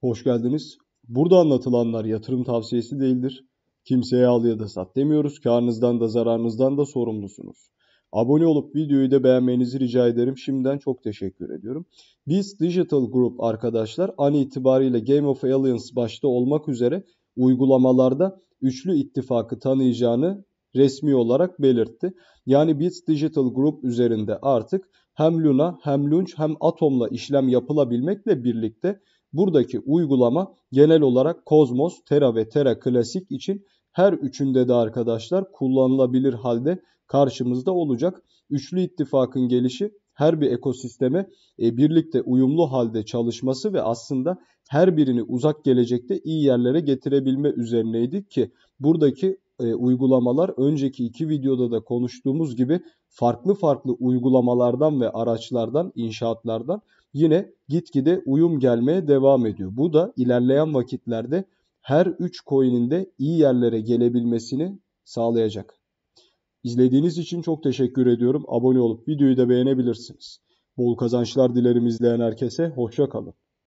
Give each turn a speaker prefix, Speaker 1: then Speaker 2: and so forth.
Speaker 1: Hoş geldiniz. Burada anlatılanlar yatırım tavsiyesi değildir. Kimseye al ya da sat demiyoruz. Karnınızdan da zararınızdan da sorumlusunuz. Abone olup videoyu da beğenmenizi rica ederim. Şimdiden çok teşekkür ediyorum. Biz Digital Group arkadaşlar an itibariyle Game of Aliens başta olmak üzere uygulamalarda üçlü ittifakı tanıyacağını resmi olarak belirtti. Yani Bits Digital Group üzerinde artık hem Luna hem Lunch hem Atom'la işlem yapılabilmekle birlikte Buradaki uygulama genel olarak Cosmos, Terra ve Terra Classic için her üçünde de arkadaşlar kullanılabilir halde karşımızda olacak. Üçlü ittifakın gelişi her bir ekosisteme e, birlikte uyumlu halde çalışması ve aslında her birini uzak gelecekte iyi yerlere getirebilme üzerineydi ki buradaki e, uygulamalar önceki iki videoda da konuştuğumuz gibi farklı farklı uygulamalardan ve araçlardan, inşaatlardan yine gitgide uyum gelmeye devam ediyor. Bu da ilerleyen vakitlerde her 3 coin'in de iyi yerlere gelebilmesini sağlayacak. İzlediğiniz için çok teşekkür ediyorum. Abone olup videoyu da beğenebilirsiniz. Bol kazançlar dilerim izleyen herkese. Hoşça kalın.